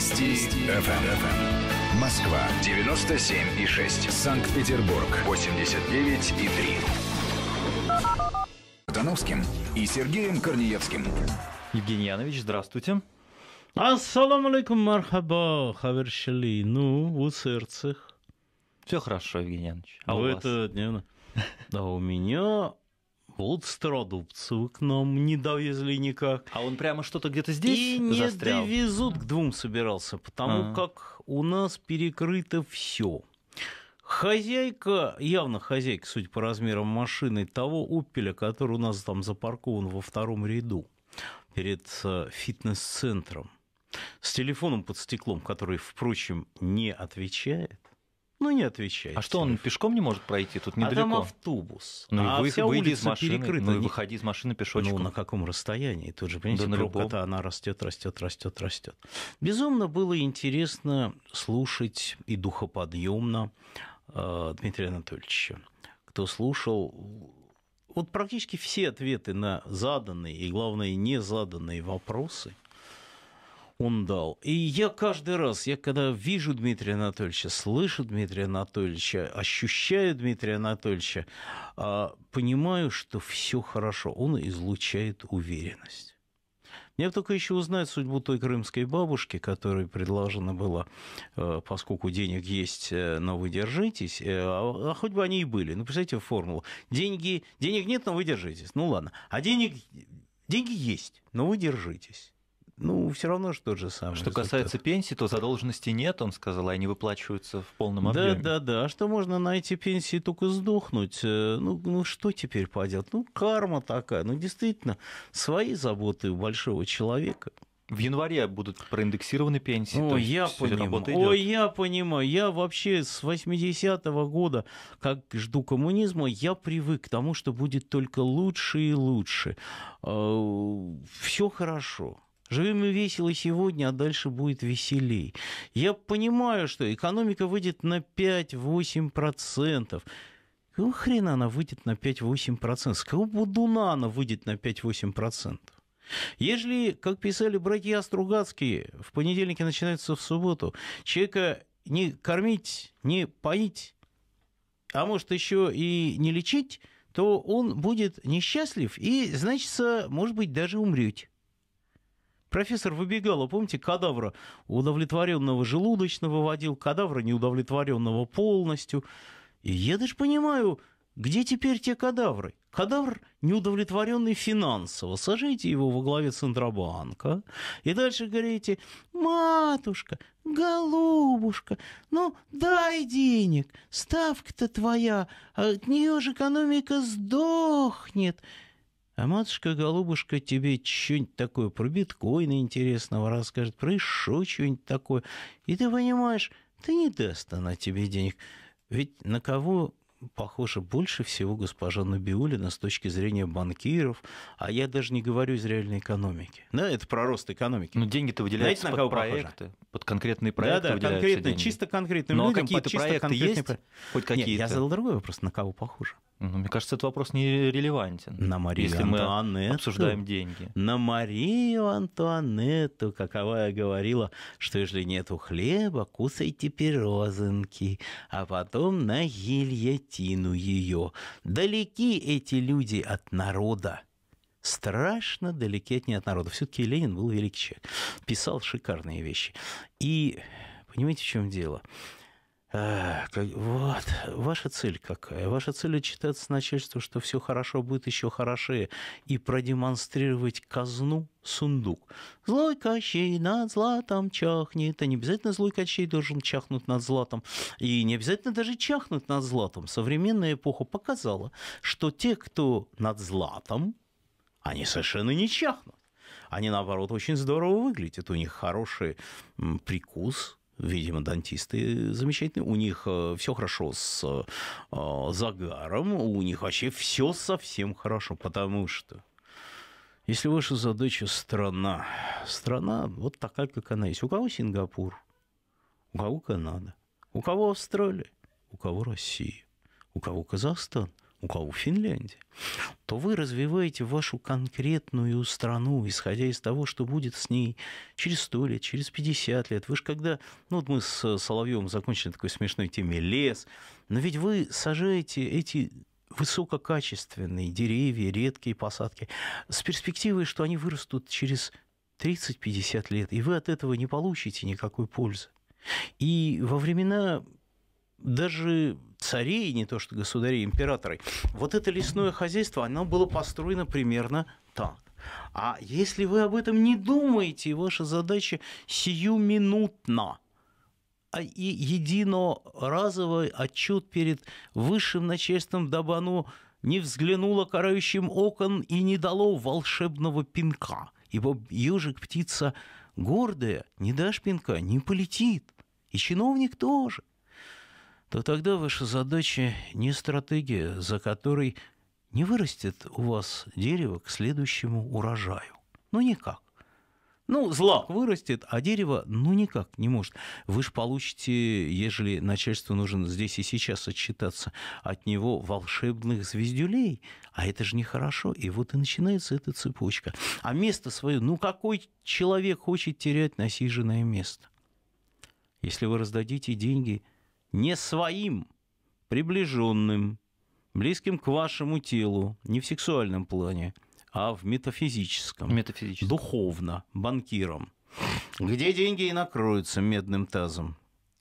Вести, Вести. ФМ. Эм. Москва 97 и 6. Санкт-Петербург 89 и 3. Тоновским и Сергеем Корнеевским. Евгений Янович, здравствуйте. Ассаламу алейкум, мархаба, хавершили. Ну, у сердцах. Все хорошо, Евгений Янович. А ну, у это вас? дневно. Да у меня вот стародубцеву к нам не довезли никак. А он прямо что-то где-то здесь И не довезут к двум собирался, потому а. как у нас перекрыто все. Хозяйка, явно хозяйка, судя по размерам машины, того «Опеля», который у нас там запаркован во втором ряду перед э, фитнес-центром, с телефоном под стеклом, который, впрочем, не отвечает, ну, не отвечает. А что, он пешком не может пройти? Тут недалеко. А там автобус. Ну, а вы, вся выйди из машины, перекрыта. Ну, и выходи из машины пешочком. Ну, на каком расстоянии? Тут же, понимаете, да пробка она растет, растет, растет, растет. Безумно было интересно слушать и духоподъемно э, Дмитрия Анатольевича. Кто слушал, вот практически все ответы на заданные и, главное, не заданные вопросы – он дал. И я каждый раз, я когда вижу Дмитрия Анатольевича, слышу Дмитрия Анатольевича, ощущаю Дмитрия Анатольевича, а, понимаю, что все хорошо. Он излучает уверенность. Мне только еще узнать судьбу той крымской бабушки, которой предложено было, э, поскольку денег есть, э, но вы держитесь, э, а, а хоть бы они и были. Ну, представьте формулу. Деньги, денег нет, но вы держитесь. Ну, ладно. А денег, деньги есть, но вы держитесь. Ну, все равно же тот же самый. Что результат. касается пенсии, то задолженности нет, он сказал, они выплачиваются в полном объеме. Да, да, да. А что можно на эти пенсии только сдохнуть? Э, ну, ну что теперь поделать? Ну, карма такая. Ну, действительно, свои заботы у большого человека. В январе будут проиндексированы пенсии. О, я понимаю. О, я понимаю. Я вообще с 80-го года, как жду коммунизма, я привык к тому, что будет только лучше и лучше. Э, все хорошо. Живем и весело сегодня, а дальше будет веселей. Я понимаю, что экономика выйдет на 5-8%. Какого хрена она выйдет на 5-8%? С какого будуна она выйдет на 5-8%? Если, как писали братья Стругацкие, в понедельнике начинается в субботу, человека не кормить, не поить, а может еще и не лечить, то он будет несчастлив и, значит, может быть, даже умрет. Профессор выбегала, помните, кадавра удовлетворенного желудочно выводил, кадавра неудовлетворенного полностью. И я даже понимаю, где теперь те кадавры? Кадавр неудовлетворенный финансово. сажайте его во главе Центробанка. И дальше говорите, матушка, голубушка, ну дай денег, ставка-то твоя, а от нее же экономика сдохнет. А матушка-голубушка тебе что-нибудь такое про биткоины интересного расскажет, про еще что-нибудь такое. И ты понимаешь, ты не даст она тебе денег. Ведь на кого похоже больше всего госпожа Набиулина с точки зрения банкиров, а я даже не говорю из реальной экономики. Да, это про рост экономики. Но ну, деньги-то выделяются Знаете, под проекты, похоже? под конкретные проекты Да, да, конкретно, деньги. чисто конкретным Но ну, а людям, какие-то проекты есть? Хоть какие-то? Нет, я задал другой вопрос, на кого похоже. Ну, мне кажется, этот вопрос нерелевантен. На Марию если Антуанетту. Мы обсуждаем деньги. На Марию Антуанетту, я говорила, что если нету хлеба, кусайте пирозынки, а потом на гильотину ее. Далеки эти люди от народа страшно далеки от не от народа. Все-таки Ленин был великий человек, писал шикарные вещи. И понимаете, в чем дело? Вот, ваша цель какая? Ваша цель отчитаться начальству, что все хорошо будет еще хорошее, и продемонстрировать казну, сундук. Злой Кощей над златом чахнет. А не обязательно злой Кощей должен чахнуть над златом. И не обязательно даже чахнуть над златом. Современная эпоха показала, что те, кто над златом, они совершенно не чахнут. Они, наоборот, очень здорово выглядят. У них хороший прикус, видимо, дантисты замечательные, у них э, все хорошо с э, загаром, у них вообще все совсем хорошо, потому что если ваша задача страна, страна вот такая, как она есть. У кого Сингапур, у кого Канада, у кого Австралия, у кого Россия, у кого Казахстан – у кого в Финляндии, то вы развиваете вашу конкретную страну, исходя из того, что будет с ней через 100 лет, через 50 лет. Вы же когда... Ну, вот мы с Соловьем закончили такой смешной теме лес. Но ведь вы сажаете эти высококачественные деревья, редкие посадки, с перспективой, что они вырастут через 30-50 лет, и вы от этого не получите никакой пользы. И во времена даже царей, не то что государей, императоры. Вот это лесное хозяйство, оно было построено примерно так. А если вы об этом не думаете, ваша задача сиюминутна а и единоразовый отчет перед высшим начальством Дабану не взглянуло карающим окон и не дало волшебного пинка, ибо ежик птица гордая, не дашь пинка, не полетит, и чиновник тоже то тогда ваша задача не стратегия, за которой не вырастет у вас дерево к следующему урожаю. Ну, никак. Ну, злак вырастет, а дерево, ну, никак не может. Вы же получите, ежели начальству нужно здесь и сейчас отчитаться, от него волшебных звездюлей, а это же нехорошо. И вот и начинается эта цепочка. А место свое, ну, какой человек хочет терять насиженное место? Если вы раздадите деньги – не своим, приближенным, близким к вашему телу, не в сексуальном плане, а в метафизическом, метафизическом. духовно, банкиром, где деньги и накроются медным тазом,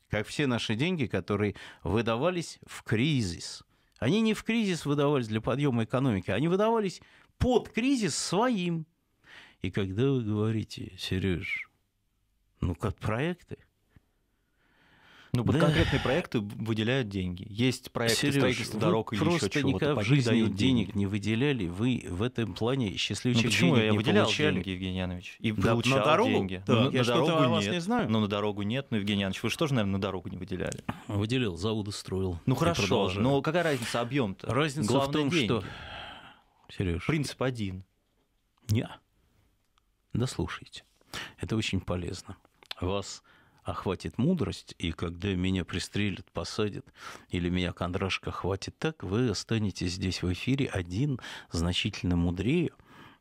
как все наши деньги, которые выдавались в кризис. Они не в кризис выдавались для подъема экономики, они выдавались под кризис своим. И когда вы говорите, Сереж, ну как проекты, ну, под да. конкретные проекты выделяют деньги. Есть проекты Серёж, строительства дорог или еще чего-то. в жизни дают денег деньги. не выделяли. Вы в этом плане ну, счастливчик ну, почему? денег я не выделял получали. деньги, Евгений Янович. И да, получал на дорогу? деньги. Да. Ну, я на дорогу нет. Вас не знаю. Ну, на дорогу нет. Ну, Евгений Янович, вы же тоже, наверное, на дорогу не выделяли. Выделил, заводы строил. Ну, хорошо. Но какая разница объем-то? Разница Главное, в том, деньги. что... Сереж. Принцип один. Не. Дослушайте. Это очень полезно. Вас охватит мудрость, и когда меня пристрелят, посадят, или меня кондрашка хватит так, вы останетесь здесь в эфире один, значительно мудрее,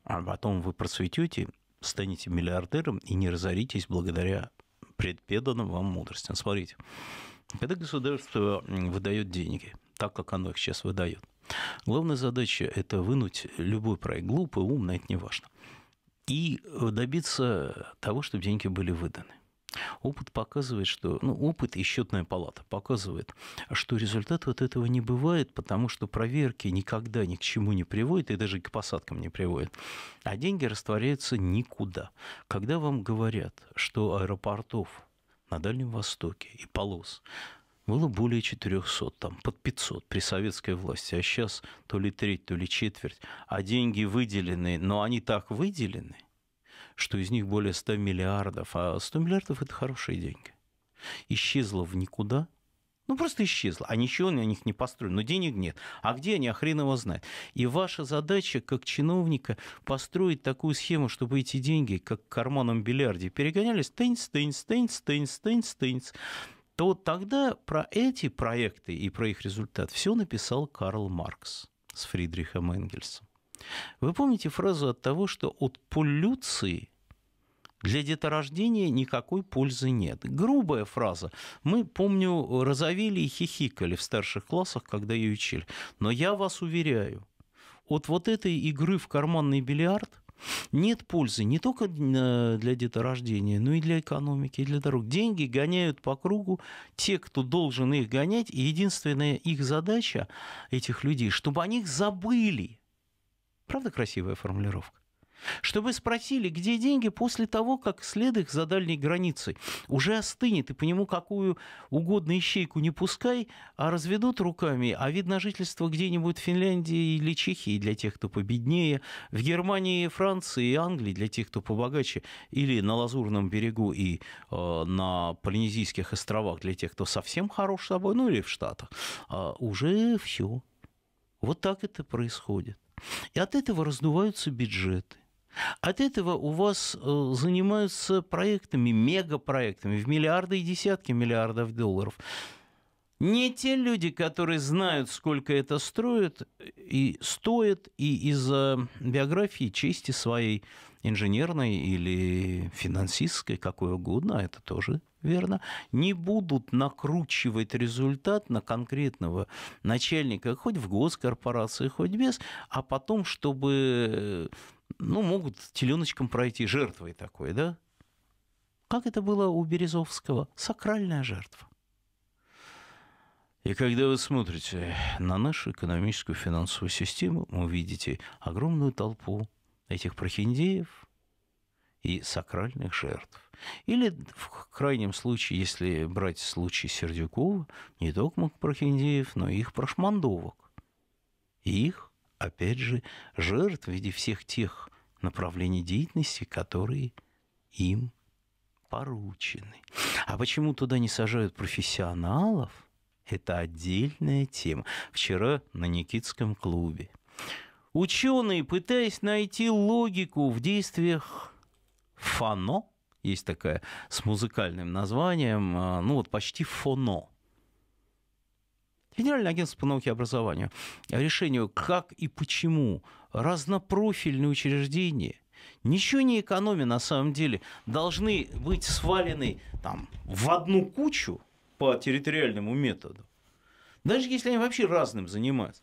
а потом вы процветете, станете миллиардером и не разоритесь благодаря предпеданным вам мудростям. Смотрите, когда государство выдает деньги, так как оно их сейчас выдает, главная задача – это вынуть любой проект, глупый, умный, это не важно, и добиться того, чтобы деньги были выданы. Опыт показывает, что... Ну, опыт и счетная палата показывает, что результат вот этого не бывает, потому что проверки никогда ни к чему не приводят и даже к посадкам не приводят. А деньги растворяются никуда. Когда вам говорят, что аэропортов на Дальнем Востоке и полос было более 400, там, под 500 при советской власти, а сейчас то ли треть, то ли четверть, а деньги выделены, но они так выделены – что из них более 100 миллиардов, а 100 миллиардов – это хорошие деньги. Исчезло в никуда, ну, просто исчезло, а ничего на них не построено, но денег нет. А где они, а хрен его знает. И ваша задача, как чиновника, построить такую схему, чтобы эти деньги, как в карманом бильярде, перегонялись тынц, тынц, тынц, тынц, тынц, тынц то тогда про эти проекты и про их результат все написал Карл Маркс с Фридрихом Энгельсом. Вы помните фразу от того, что от полюции для деторождения никакой пользы нет. Грубая фраза. Мы, помню, разовели и хихикали в старших классах, когда ее учили. Но я вас уверяю, от вот этой игры в карманный бильярд нет пользы не только э, для деторождения, но и для экономики, и для дорог. Деньги гоняют по кругу те, кто должен их гонять, и единственная их задача, этих людей, чтобы они их забыли Правда красивая формулировка? Чтобы спросили, где деньги после того, как след их за дальней границей уже остынет, и по нему какую угодно ищейку не пускай, а разведут руками, а вид на жительство где-нибудь в Финляндии или Чехии для тех, кто победнее, в Германии, Франции и Англии для тех, кто побогаче, или на Лазурном берегу и э, на Полинезийских островах для тех, кто совсем хорош собой, ну или в Штатах, э, уже все. Вот так это происходит. И от этого раздуваются бюджеты. От этого у вас э, занимаются проектами, мегапроектами в миллиарды и десятки миллиардов долларов. Не те люди, которые знают, сколько это строит и стоит, и из-за биографии, чести своей инженерной или финансистской, какой угодно, а это тоже верно, не будут накручивать результат на конкретного начальника, хоть в госкорпорации, хоть без, а потом, чтобы, ну, могут теленочком пройти жертвой такой, да? Как это было у Березовского? Сакральная жертва. И когда вы смотрите на нашу экономическую финансовую систему, вы видите огромную толпу этих прохиндеев и сакральных жертв. Или в крайнем случае, если брать случай Сердюкова, не только прохиндеев, но и их прошмандовок. И их, опять же, жертв в виде всех тех направлений деятельности, которые им поручены. А почему туда не сажают профессионалов – это отдельная тема. Вчера на Никитском клубе. Ученые, пытаясь найти логику в действиях фано, есть такая с музыкальным названием, э, ну вот почти фоно. Федеральное агентство по науке и образованию решению, как и почему разнопрофильные учреждения, ничего не экономя на самом деле, должны быть свалены там в одну кучу – по территориальному методу. Даже если они вообще разным занимаются.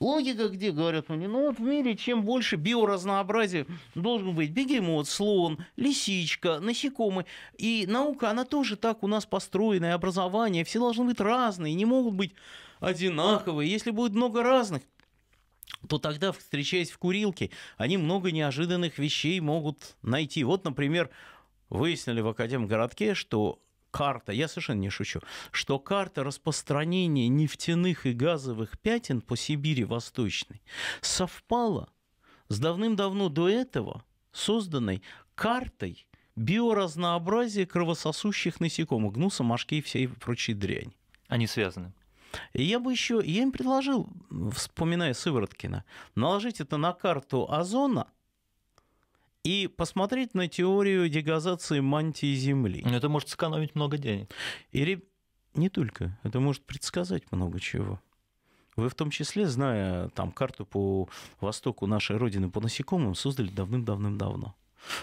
Логика где, говорят мне, ну вот в мире чем больше биоразнообразия должен быть бегемот, слон, лисичка, насекомые. И наука, она тоже так у нас построена, и образование, все должны быть разные, не могут быть одинаковые. Если будет много разных, то тогда, встречаясь в курилке, они много неожиданных вещей могут найти. Вот, например, выяснили в Академгородке, что карта, я совершенно не шучу, что карта распространения нефтяных и газовых пятен по Сибири Восточной совпала с давным-давно до этого созданной картой биоразнообразия кровососущих насекомых, гнуса, мошки и всей прочей дряни. Они связаны. И я бы еще, я им предложил, вспоминая Сывороткина, наложить это на карту озона – и посмотреть на теорию дегазации мантии Земли. это может сэкономить много денег. Или не только. Это может предсказать много чего. Вы в том числе, зная там карту по востоку нашей Родины по насекомым, создали давным-давным-давно.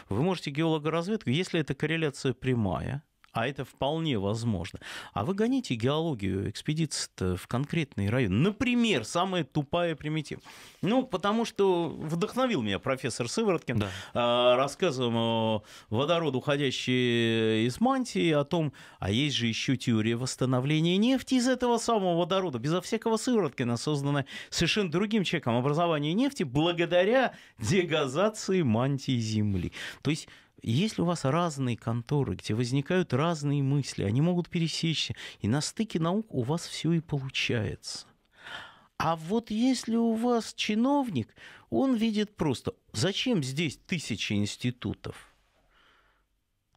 Вы можете геологоразведку, если эта корреляция прямая – а это вполне возможно. А вы гоните геологию экспедиции в конкретный район. Например, самая тупая примитив. Ну, потому что вдохновил меня профессор Сывороткин да. А, рассказом о водород, уходящий из мантии, о том, а есть же еще теория восстановления нефти из этого самого водорода, безо всякого Сывороткина, созданная совершенно другим человеком, образование нефти благодаря дегазации мантии Земли. То есть если у вас разные конторы, где возникают разные мысли, они могут пересечься, и на стыке наук у вас все и получается. А вот если у вас чиновник, он видит просто, зачем здесь тысячи институтов?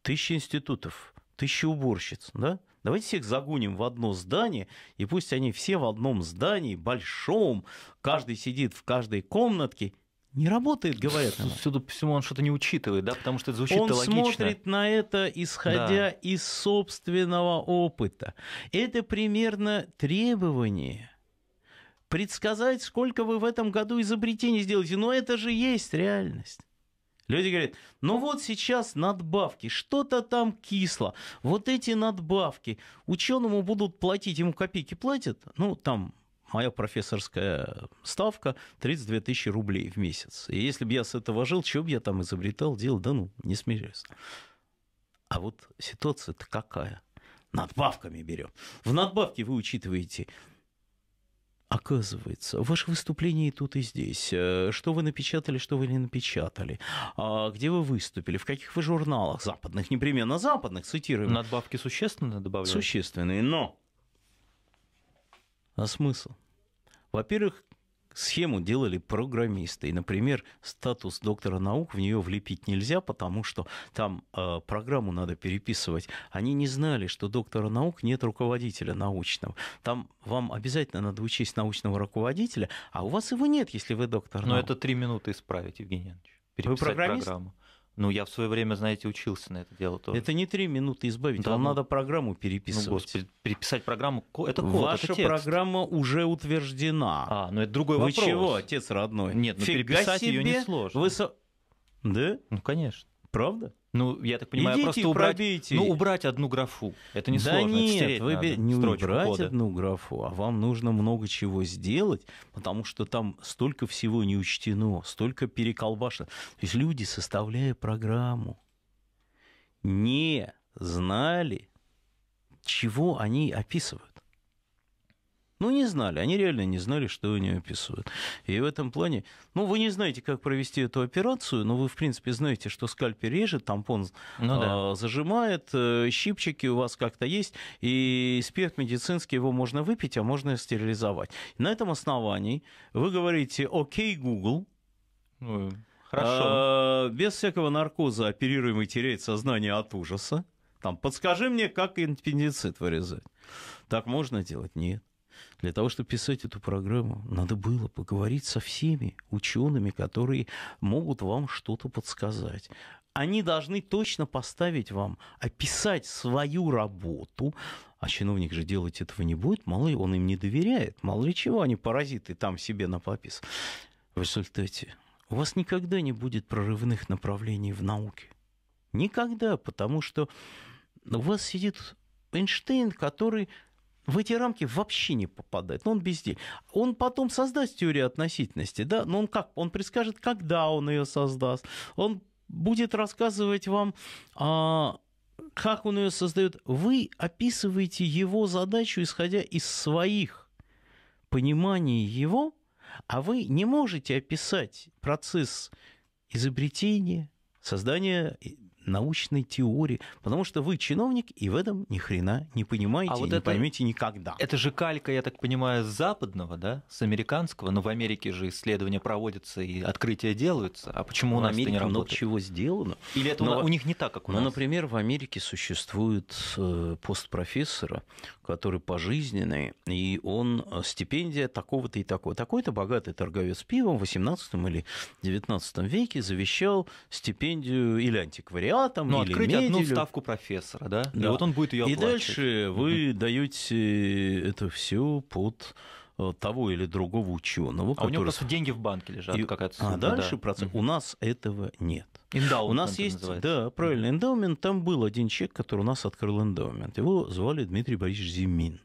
Тысячи институтов, тысячи уборщиц, да? Давайте всех загоним в одно здание, и пусть они все в одном здании, большом, каждый сидит в каждой комнатке, не работает, говорят ему. Сюда всему он что-то не учитывает, да, потому что это звучит он логично. Он смотрит на это, исходя да. из собственного опыта. Это примерно требование предсказать, сколько вы в этом году изобретений сделаете. Но это же есть реальность. Люди говорят, ну вот сейчас надбавки, что-то там кисло, вот эти надбавки, ученому будут платить, ему копейки платят, ну там моя профессорская ставка 32 тысячи рублей в месяц. И если бы я с этого жил, что бы я там изобретал, делал, да ну, не смиряюсь. А вот ситуация-то какая? Надбавками берем. В надбавке вы учитываете Оказывается, ваше выступление и тут, и здесь. Э, что вы напечатали, что вы не напечатали. А где вы выступили, в каких вы журналах западных, непременно западных, цитируем. Надбавки существенно добавляют? Существенные, но а смысл? Во-первых, схему делали программисты. И, например, статус доктора наук в нее влепить нельзя, потому что там э, программу надо переписывать. Они не знали, что доктора наук нет руководителя научного. Там вам обязательно надо учесть научного руководителя, а у вас его нет, если вы доктор Но наук. Но это три минуты исправить, Евгений Иванович. Переписать вы программист? программу. Ну, я в свое время, знаете, учился на это дело тоже. Это не три минуты избавить, да, ну, надо программу переписывать. Ну, господи, переписать программу, это код, Ваша это текст. программа уже утверждена. А, ну это другой Вы вопрос. Вы чего, отец родной? Нет, ну Фига переписать себе ее несложно. Высо... Да? Ну, конечно. Правда? Ну, я так понимаю, Идите просто убрать, ну, убрать одну графу. Это не да сложно. Нет, вы не убрать кода. одну графу, а вам нужно много чего сделать, потому что там столько всего не учтено, столько переколбаша. То есть люди, составляя программу, не знали, чего они описывают. Ну, не знали, они реально не знали, что у нее описывают. И в этом плане, ну, вы не знаете, как провести эту операцию, но вы, в принципе, знаете, что скальпель режет, тампон ну, да. а, зажимает, э, щипчики у вас как-то есть, и спирт медицинский его можно выпить, а можно стерилизовать. На этом основании вы говорите «Окей, Google», ну, Хорошо. А, без всякого наркоза оперируемый теряет сознание от ужаса. Там, подскажи мне, как аппендицит вырезать. Так можно делать? Нет. Для того, чтобы писать эту программу, надо было поговорить со всеми учеными, которые могут вам что-то подсказать они должны точно поставить вам, описать свою работу, а чиновник же делать этого не будет, мало ли он им не доверяет, мало ли чего они паразиты там себе напопис. В результате у вас никогда не будет прорывных направлений в науке. Никогда, потому что у вас сидит Эйнштейн, который в эти рамки вообще не попадает, но ну, он бездель. Он потом создаст теорию относительности, да, но ну, он как? Он предскажет, когда он ее создаст. Он будет рассказывать вам, а, как он ее создает. Вы описываете его задачу, исходя из своих пониманий его, а вы не можете описать процесс изобретения, создания научной теории, потому что вы чиновник и в этом ни хрена не понимаете, а вот и это, не поймете никогда. Это же калька, я так понимаю, с западного, да, с американского, но в Америке же исследования проводятся и открытия делаются. А почему ну, у нас Америке это не много работает? много чего сделано. Или это но, ну, у них не так, как у но, ну, нас? Ну, например, в Америке существует э, пост профессора, который пожизненный, и он э, стипендия такого-то и такого. Такой-то богатый торговец пивом в 18 или 19 веке завещал стипендию или антиквариат бакалавриатом ну, или открыть меделю. одну ставку профессора, да? да? И вот он будет ее И дальше вы даете это все под Э, того или другого ученого. А который... у него просто деньги в банке лежат, и... какая-то а, сумма. А дальше да. процесс. Угу. У нас этого нет. Эндаумент у нас есть, называется. да, правильно, эндаумент. Там был один человек, который у нас открыл эндаумент. Его звали Дмитрий Борисович Зимин.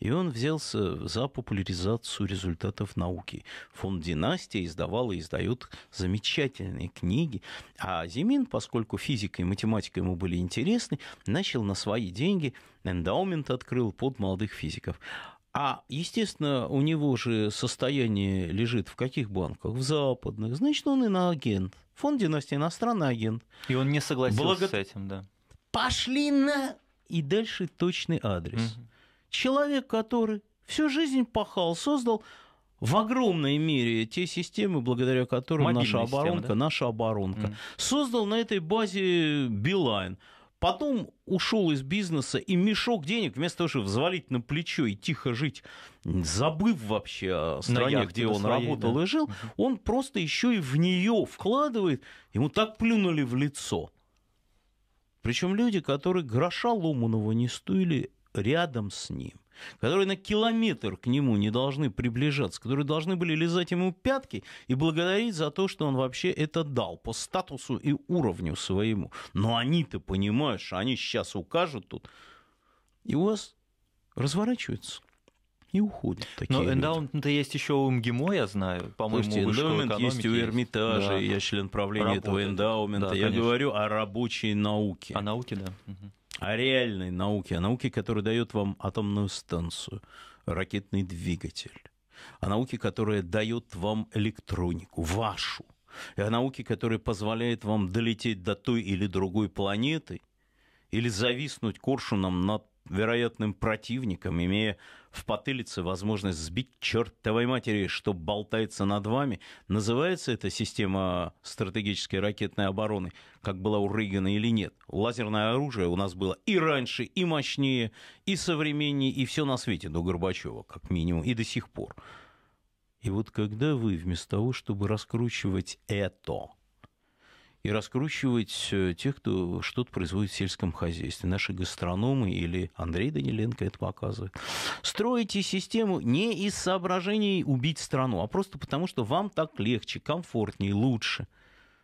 И он взялся за популяризацию результатов науки. Фонд «Династия» издавал и издает замечательные книги. А Зимин, поскольку физика и математика ему были интересны, начал на свои деньги эндаумент открыл под молодых физиков. А, естественно, у него же состояние лежит в каких банках? В западных. Значит, он иноагент. Фонд династии иностранный агент. И он не согласился Благо... с этим, да. Пошли на... И дальше точный адрес. Угу. Человек, который всю жизнь пахал, создал в огромной мере те системы, благодаря которым Мобильная наша оборонка, система, да? наша оборонка. Mm. Создал на этой базе Билайн. Потом ушел из бизнеса, и мешок денег, вместо того, чтобы взвалить на плечо и тихо жить, забыв вообще о стране, Ноях, где он своей, работал да. и жил, он просто еще и в нее вкладывает. Ему так плюнули в лицо. Причем люди, которые гроша Ломанова не стоили рядом с ним которые на километр к нему не должны приближаться, которые должны были лизать ему пятки и благодарить за то, что он вообще это дал по статусу и уровню своему. Но они-то понимают, что они сейчас укажут тут, и у вас разворачивается и уходят такие Но ну, эндаунмент-то есть еще у МГИМО, я знаю, по-моему, эндаумент есть у Эрмитажа, есть. я член правления Работает. этого эндаумента. Да, я конечно. говорю о рабочей науке. О науке, да. Угу о реальной науке, о науке, которая дает вам атомную станцию, ракетный двигатель, о науке, которая дает вам электронику, вашу, и о науке, которая позволяет вам долететь до той или другой планеты или зависнуть коршуном над вероятным противником, имея в потылице возможность сбить чертовой матери, что болтается над вами. Называется эта система стратегической ракетной обороны, как была у Рейгана или нет. Лазерное оружие у нас было и раньше, и мощнее, и современнее, и все на свете до Горбачева, как минимум, и до сих пор. И вот когда вы вместо того, чтобы раскручивать это, и раскручивать э, тех, кто что-то производит в сельском хозяйстве. Наши гастрономы или Андрей Даниленко это показывает. Строите систему не из соображений убить страну, а просто потому, что вам так легче, комфортнее, лучше.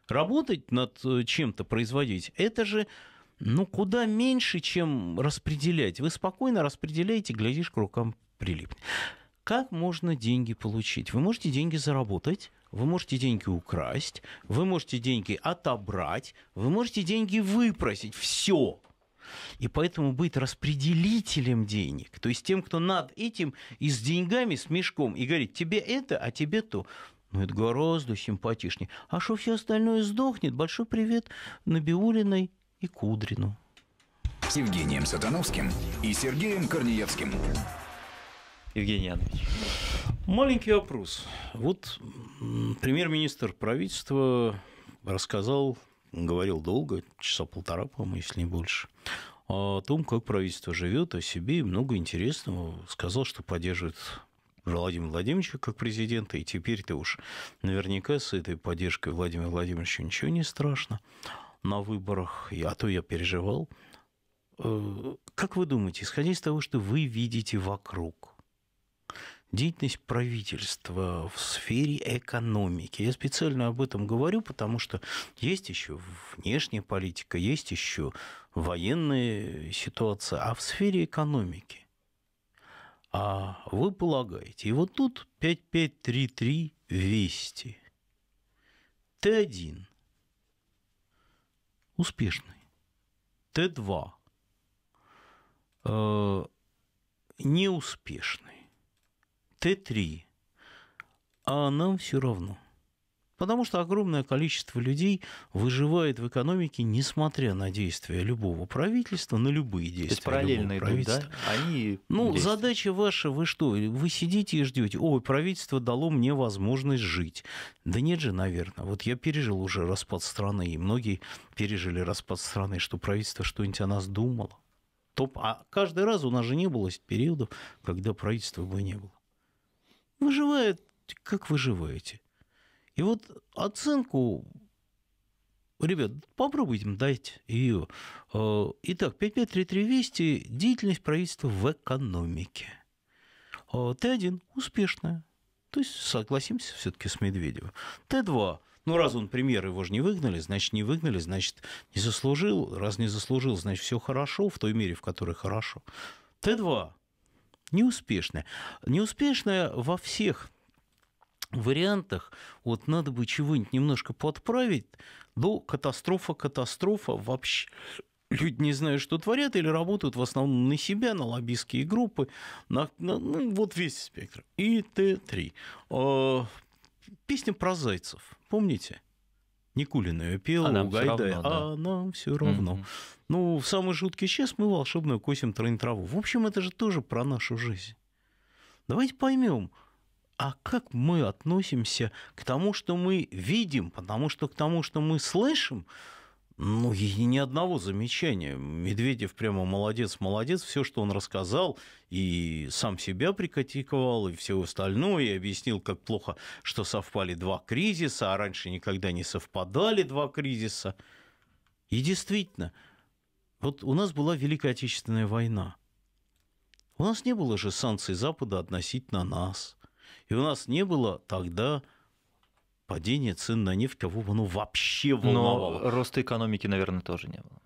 Работать над э, чем-то, производить, это же ну, куда меньше, чем распределять. Вы спокойно распределяете, глядишь, к рукам прилипнет. Как можно деньги получить? Вы можете деньги заработать, вы можете деньги украсть, вы можете деньги отобрать, вы можете деньги выпросить. Все. И поэтому быть распределителем денег, то есть тем, кто над этим и с деньгами, с мешком, и говорит, тебе это, а тебе то, ну, это гораздо симпатичнее. А что все остальное сдохнет? Большой привет Набиулиной и Кудрину. С Евгением Сатановским и Сергеем Корнеевским. Евгений Янович. Маленький вопрос. Вот премьер-министр правительства рассказал, говорил долго, часа полтора, по-моему, если не больше, о том, как правительство живет, о себе и много интересного. Сказал, что поддерживает Владимир Владимировича как президента, и теперь-то уж наверняка с этой поддержкой Владимира Владимировича ничего не страшно на выборах, И а то я переживал. Э, как вы думаете, исходя из того, что вы видите вокруг, деятельность правительства в сфере экономики. Я специально об этом говорю, потому что есть еще внешняя политика, есть еще военная ситуация, а в сфере экономики. А вы полагаете, и вот тут 5533 Вести. Т1 успешный. Т2 э, неуспешный. Т3. А нам все равно. Потому что огромное количество людей выживает в экономике, несмотря на действия любого правительства, на любые действия. То есть параллельно идут, да? Они ну, действия. задача ваша, вы что, вы сидите и ждете, ой, правительство дало мне возможность жить. Да нет же, наверное. Вот я пережил уже распад страны, и многие пережили распад страны, что правительство что-нибудь о нас думало. Топ... А каждый раз у нас же не было периодов, когда правительства бы не было. Выживает, как выживаете. И вот оценку, ребят, попробуйте дать ее. Э, итак, 553320 – деятельность правительства в экономике. Э, Т1 – успешная. То есть согласимся все-таки с Медведевым. Т2 ну, раз он премьер, его же не выгнали, значит, не выгнали, значит, не заслужил. Раз не заслужил, значит, все хорошо в той мере, в которой хорошо. Т2. Неуспешная. Неуспешная во всех вариантах. Вот надо бы чего-нибудь немножко подправить. но ну, катастрофа, катастрофа вообще. Люди не знают, что творят, или работают в основном на себя, на лоббистские группы, на, на ну, вот весь спектр. И Т3. Э, а, песня про зайцев, помните? Никулин ее пел, а нам Гайдай, все равно, да. а нам все равно. Угу. Ну, в самый жуткий час мы волшебную косим трынь траву. В общем, это же тоже про нашу жизнь. Давайте поймем, а как мы относимся к тому, что мы видим, потому что к тому, что мы слышим, ну, и ни одного замечания. Медведев прямо молодец, молодец. Все, что он рассказал, и сам себя прикатиковал, и все остальное, и объяснил, как плохо, что совпали два кризиса, а раньше никогда не совпадали два кризиса. И действительно, вот у нас была Великая Отечественная война. У нас не было же санкций Запада относительно нас. И у нас не было тогда падение цен на нефть, кого оно вообще волновало. Но роста экономики, наверное, тоже не было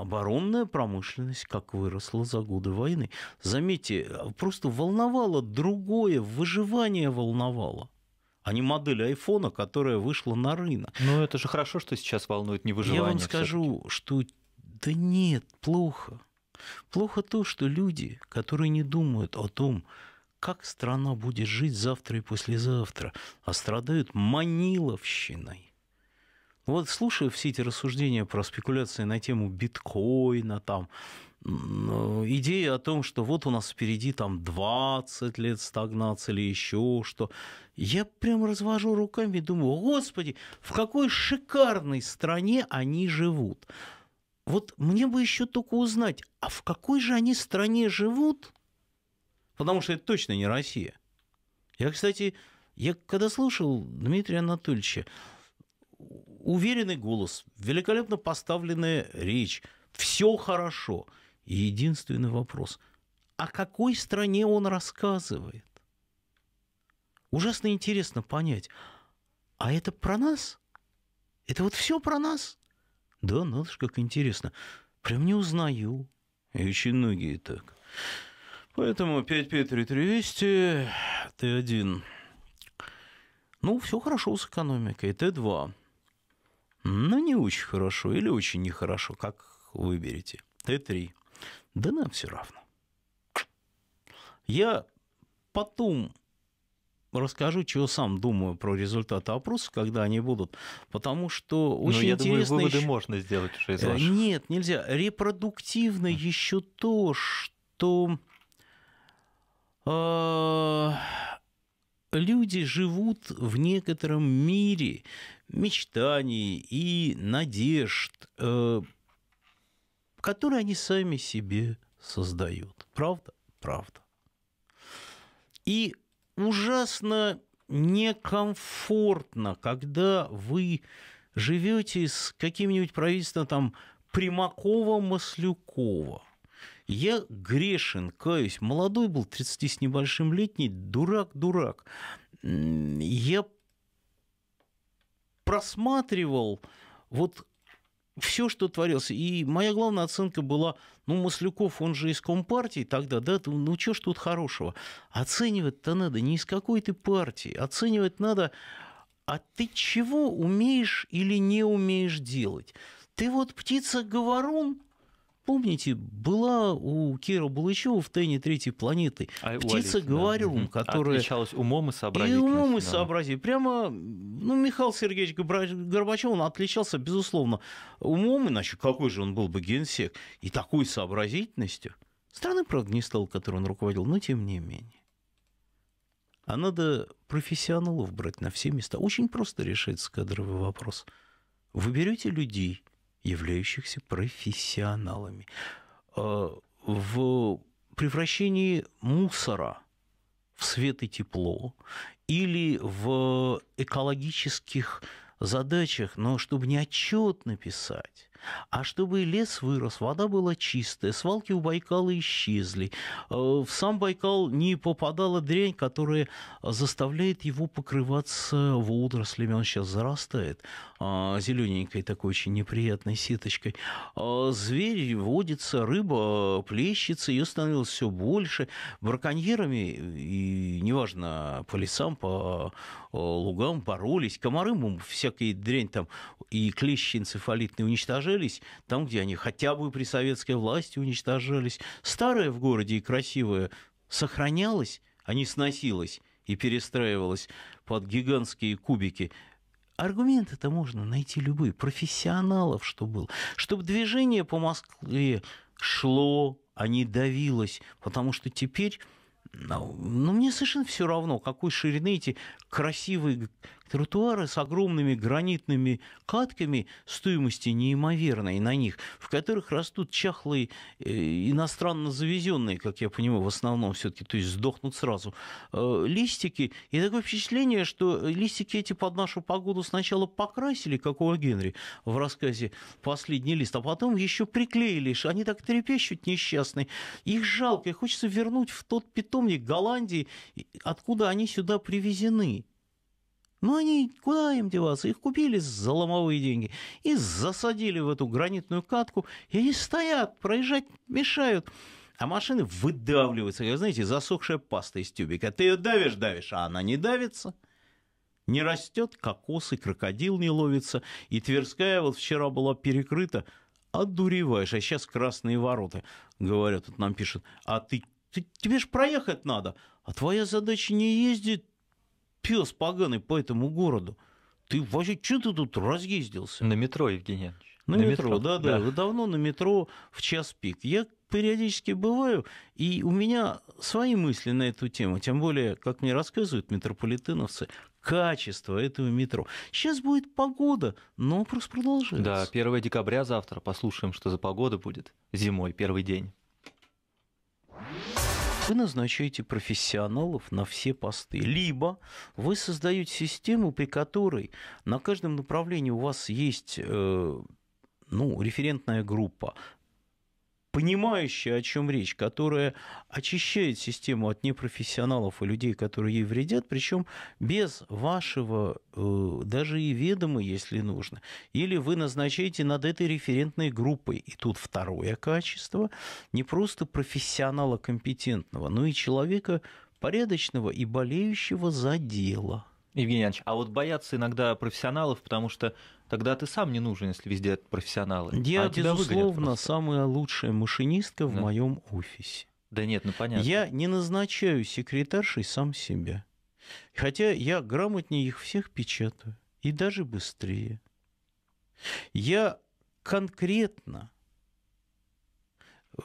оборонная промышленность как выросла за годы войны. Заметьте, просто волновало другое, выживание волновало а не модель айфона, которая вышла на рынок. Ну, это же хорошо, что сейчас волнует не выживание. Я вам скажу, что да нет, плохо. Плохо то, что люди, которые не думают о том, как страна будет жить завтра и послезавтра, а страдают маниловщиной. Вот слушаю все эти рассуждения про спекуляции на тему биткоина, там, идея о том, что вот у нас впереди там 20 лет стагнации или еще что, я прям развожу руками и думаю, господи, в какой шикарной стране они живут. Вот мне бы еще только узнать, а в какой же они стране живут – потому что это точно не Россия. Я, кстати, я когда слушал Дмитрия Анатольевича, уверенный голос, великолепно поставленная речь, все хорошо. И единственный вопрос – о какой стране он рассказывает? Ужасно интересно понять, а это про нас? Это вот все про нас? Да, надо же, как интересно. Прям не узнаю. И очень многие так. Поэтому 553200 Т1. Ну, все хорошо с экономикой. Т2. Ну, не очень хорошо или очень нехорошо, как выберете. Т3. Да нам все равно. Я потом расскажу, чего сам думаю про результаты опросов, когда они будут, потому что ну, очень Но я интересно. Думаю, выводы еще... можно сделать уже из э, ваших. Нет, нельзя. Репродуктивно еще то, что Э, люди живут в некотором мире мечтаний и надежд, э, которые они сами себе создают. Правда? Правда. И ужасно некомфортно, когда вы живете с каким-нибудь правительством там Примакова-Маслюкова – я грешен, каюсь. Молодой был, 30 с небольшим летний, дурак-дурак. Я просматривал вот все, что творилось. И моя главная оценка была, ну, Маслюков, он же из Компартии тогда, да, ну, что ж тут хорошего? Оценивать-то надо не из какой ты партии, оценивать надо, а ты чего умеешь или не умеешь делать? Ты вот птица-говорун, помните, была у Кира Булычева в «Тайне третьей планеты» а, птица говорюм, да. которая... Отличалась умом и сообразительностью. И умом и сообразительностью. Прямо, ну, Михаил Сергеевич Горбачев, он отличался, безусловно, умом, иначе какой же он был бы генсек, и такой сообразительностью. Страны, правда, не стал, которую он руководил, но тем не менее. А надо профессионалов брать на все места. Очень просто решается кадровый вопрос. Вы берете людей – являющихся профессионалами. А, в превращении мусора в свет и тепло или в экологических задачах, но чтобы не отчет написать, а чтобы лес вырос, вода была чистая, свалки у Байкала исчезли. Э, в сам Байкал не попадала дрянь, которая заставляет его покрываться водорослями. Он сейчас зарастает а, зелененькой такой очень неприятной сеточкой. А, зверь водится, рыба плещется, ее становилось все больше. Браконьерами, и неважно, по лесам, по э, лугам боролись. Комары всякие дрянь там и клещи энцефалитные уничтожали уничтожались там, где они хотя бы при советской власти уничтожались. Старое в городе и красивое сохранялось, а не сносилось и перестраивалось под гигантские кубики Аргументы-то можно найти любые, профессионалов, что было. Чтобы движение по Москве шло, а не давилось. Потому что теперь, ну, ну мне совершенно все равно, какой ширины эти красивые тротуары с огромными гранитными катками стоимости неимоверной на них, в которых растут чахлые э, иностранно завезенные, как я понимаю, в основном все-таки, то есть сдохнут сразу, э, листики. И такое впечатление, что листики эти под нашу погоду сначала покрасили, как у Генри в рассказе «Последний лист», а потом еще приклеили. Они так трепещут несчастные. Их жалко, их хочется вернуть в тот питомник Голландии, откуда они сюда привезены. Но ну, они, куда им деваться? Их купили за ломовые деньги и засадили в эту гранитную катку, и они стоят, проезжать мешают. А машины выдавливаются, как, знаете, засохшая паста из тюбика. Ты ее давишь, давишь, а она не давится. Не растет кокос, крокодил не ловится. И Тверская вот вчера была перекрыта. Одуреваешь, а сейчас красные ворота, говорят, вот нам пишут. А ты, ты тебе же проехать надо. А твоя задача не ездить пес поганый по этому городу. Ты вообще, что ты тут разъездился? На метро, Евгений На, на метро, да, да, да. Давно на метро в час пик. Я периодически бываю, и у меня свои мысли на эту тему. Тем более, как мне рассказывают метрополитеновцы, качество этого метро. Сейчас будет погода, но вопрос продолжается. Да, 1 декабря завтра. Послушаем, что за погода будет зимой, первый день вы назначаете профессионалов на все посты. Либо вы создаете систему, при которой на каждом направлении у вас есть э, ну, референтная группа, понимающая, о чем речь, которая очищает систему от непрофессионалов и людей, которые ей вредят, причем без вашего э, даже и ведома, если нужно. Или вы назначаете над этой референтной группой. И тут второе качество не просто профессионала компетентного, но и человека порядочного и болеющего за дело. Евгений Иванович, а вот боятся иногда профессионалов, потому что тогда ты сам не нужен, если везде профессионалы. А я, а безусловно, самая лучшая машинистка да. в моем офисе. Да нет, ну понятно. Я не назначаю секретаршей сам себя. Хотя я грамотнее их всех печатаю. И даже быстрее. Я конкретно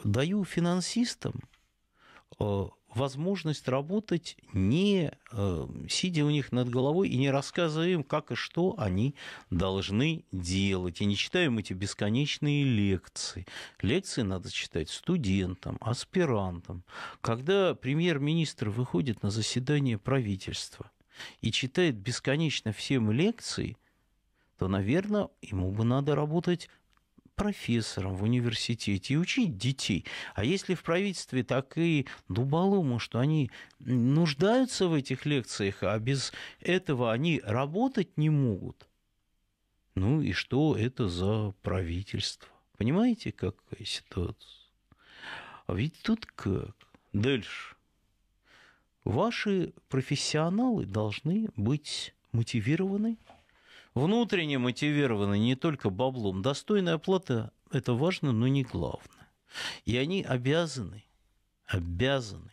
даю финансистам э, возможность работать, не э, сидя у них над головой и не рассказывая им, как и что они должны делать. И не читаем эти бесконечные лекции. Лекции надо читать студентам, аспирантам. Когда премьер-министр выходит на заседание правительства и читает бесконечно всем лекции, то, наверное, ему бы надо работать профессором в университете и учить детей. А если в правительстве так и дуболомы, ну, что они нуждаются в этих лекциях, а без этого они работать не могут, ну и что это за правительство? Понимаете, какая ситуация? А ведь тут как? Дальше. Ваши профессионалы должны быть мотивированы внутренне мотивированы не только баблом. Достойная оплата – это важно, но не главное. И они обязаны, обязаны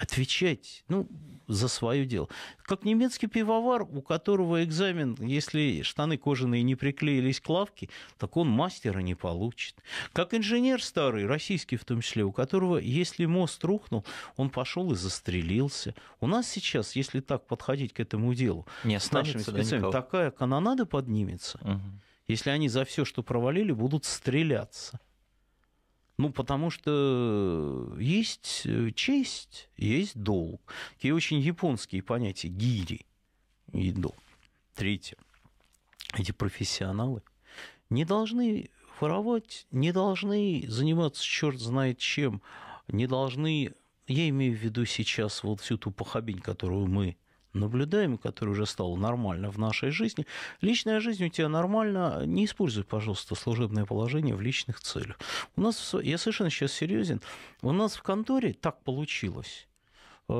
отвечать ну, за свое дело. Как немецкий пивовар, у которого экзамен, если штаны кожаные не приклеились к лавке, так он мастера не получит. Как инженер старый, российский в том числе, у которого, если мост рухнул, он пошел и застрелился. У нас сейчас, если так подходить к этому делу, не с нашими спецами, такая канонада поднимется, угу. если они за все, что провалили, будут стреляться. Ну, потому что э, есть э, честь, есть долг. Такие очень японские понятия гири и долг. Третье. Эти профессионалы не должны воровать, не должны заниматься черт знает чем, не должны, я имею в виду сейчас вот всю ту похабень, которую мы наблюдаем, который уже стал нормально в нашей жизни. Личная жизнь у тебя нормально, не используй, пожалуйста, служебное положение в личных целях. У нас, я совершенно сейчас серьезен, у нас в конторе так получилось. Э,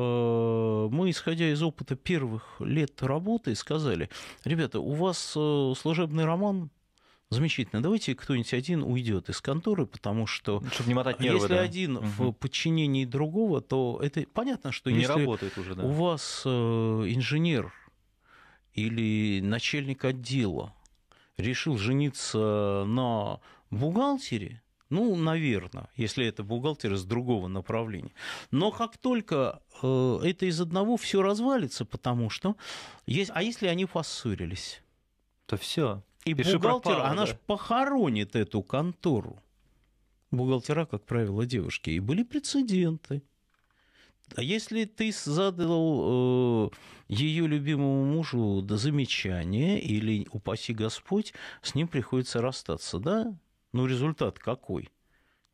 мы, исходя из опыта первых лет работы, сказали, ребята, у вас э, служебный роман Замечательно. Давайте кто-нибудь один уйдет из конторы, потому что Чтобы не мотать нервы, если да? один угу. в подчинении другого, то это понятно, что не если работает уже, да. у вас э, инженер или начальник отдела решил жениться на бухгалтере, ну, наверное, если это бухгалтер из другого направления. Но как только э, это из одного все развалится, потому что есть... А если они поссорились? То все. И Пиши бухгалтер, пропало, она да. же похоронит эту контору. Бухгалтера, как правило, девушки. И были прецеденты. А если ты задал э, ее любимому мужу до замечания, или, упаси Господь, с ним приходится расстаться, да? Ну, результат какой?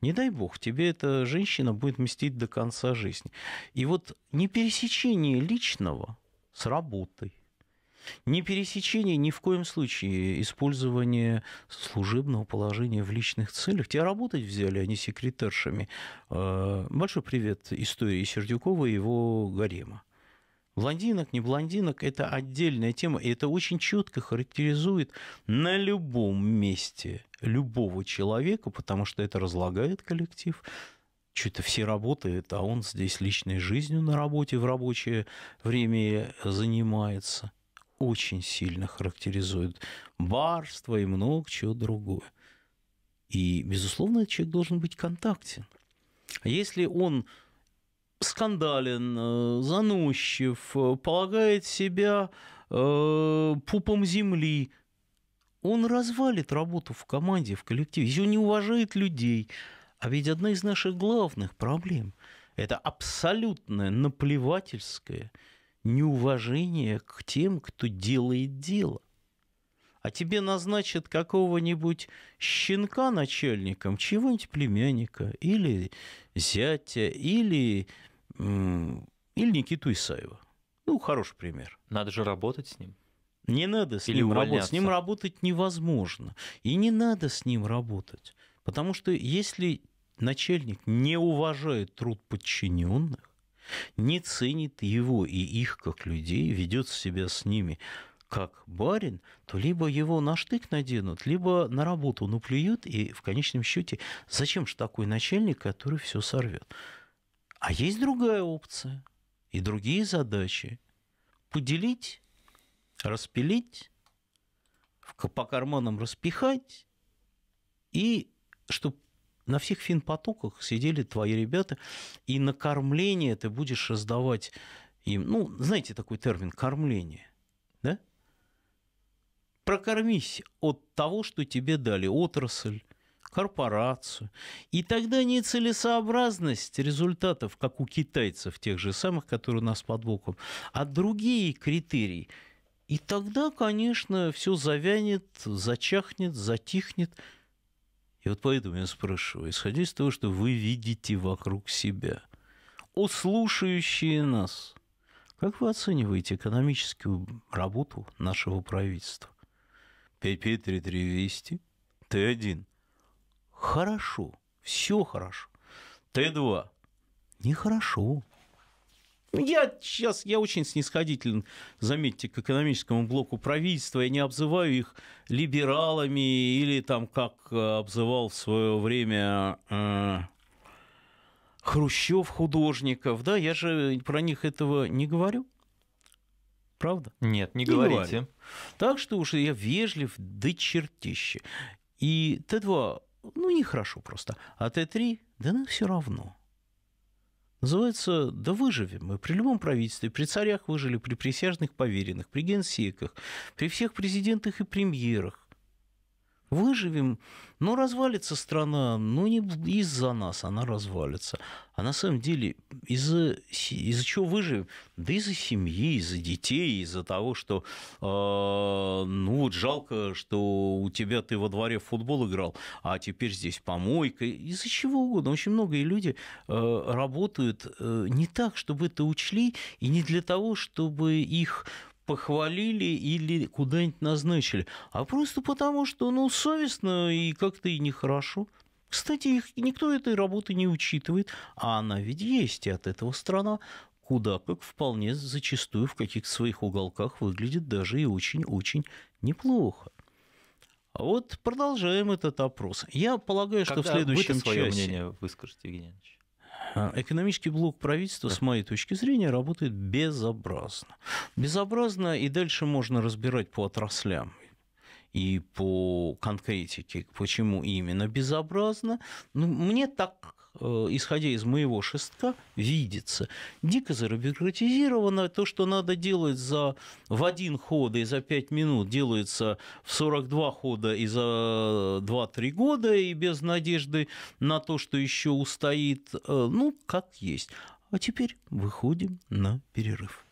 Не дай бог, тебе эта женщина будет мстить до конца жизни. И вот не пересечение личного с работой – не пересечение, ни в коем случае использование служебного положения в личных целях. Тебя работать взяли, а секретаршами. А, большой привет истории Сердюкова и его гарема. Блондинок, не блондинок – это отдельная тема, и это очень четко характеризует на любом месте любого человека, потому что это разлагает коллектив, что-то все работают, а он здесь личной жизнью на работе в рабочее время занимается очень сильно характеризует барство и много чего другое. И, безусловно, человек должен быть контактен. А если он скандален, э, заносчив, э, полагает себя э, пупом земли, он развалит работу в команде, в коллективе, если он не уважает людей. А ведь одна из наших главных проблем – это абсолютное наплевательское – неуважение к тем, кто делает дело. А тебе назначат какого-нибудь щенка начальником, чего-нибудь племянника, или зятя, или, или Никиту Исаева. Ну, хороший пример. Надо же работать с ним. Не надо с Или ним увольняться. работать. С ним работать невозможно. И не надо с ним работать. Потому что если начальник не уважает труд подчиненных, не ценит его и их как людей, ведет себя с ними как барин, то либо его на штык наденут, либо на работу наплюют, и в конечном счете, зачем же такой начальник, который все сорвет? А есть другая опция и другие задачи. Поделить, распилить, по карманам распихать, и чтобы на всех финпотоках сидели твои ребята, и на кормление ты будешь раздавать им, ну, знаете такой термин, кормление, да? Прокормись от того, что тебе дали отрасль, корпорацию. И тогда нецелесообразность результатов, как у китайцев, тех же самых, которые у нас под боком, а другие критерии. И тогда, конечно, все завянет, зачахнет, затихнет – и вот поэтому я спрашиваю, исходя из того, что вы видите вокруг себя, услушающие нас, как вы оцениваете экономическую работу нашего правительства? 5-5-3-3-200, Т1. Хорошо, все хорошо. Т2. Нехорошо. Ну, я сейчас, я очень снисходителен, заметьте, к экономическому блоку правительства. Я не обзываю их либералами или там, как э, обзывал в свое время э, Хрущев художников. Да, я же про них этого не говорю. Правда? Нет, не, не говорите. Говорю. Так что уж я вежлив до чертища. И Т2, ну, нехорошо просто. А Т3, да ну, все равно. Называется «Да выживем мы при любом правительстве, при царях выжили, при присяжных поверенных, при генсеках, при всех президентах и премьерах, Выживем, но развалится страна, но не из-за нас она развалится. А на самом деле из-за из чего выживем? Да из-за семьи, из-за детей, из-за того, что э, ну вот жалко, что у тебя ты во дворе в футбол играл, а теперь здесь помойка, из-за чего угодно. Очень многие люди э, работают э, не так, чтобы это учли, и не для того, чтобы их похвалили или куда-нибудь назначили, а просто потому, что, ну, совестно и как-то и нехорошо. Кстати, их никто этой работы не учитывает, а она ведь есть, и от этого страна куда как вполне зачастую в каких-то своих уголках выглядит даже и очень-очень неплохо. А вот продолжаем этот опрос. Я полагаю, Когда что в следующем вы часе... мнение выскажете, Евгений Ильич? А, экономический блок правительства, с моей точки зрения, работает безобразно. Безобразно, и дальше можно разбирать по отраслям и по конкретике, почему именно безобразно. Ну, мне так Э, исходя из моего шестка, видится. Дико забюрократизировано. То, что надо делать за, в один ход и за пять минут, делается в 42 хода и за 2-3 года, и без надежды на то, что еще устоит, э, ну, как есть. А теперь выходим на перерыв.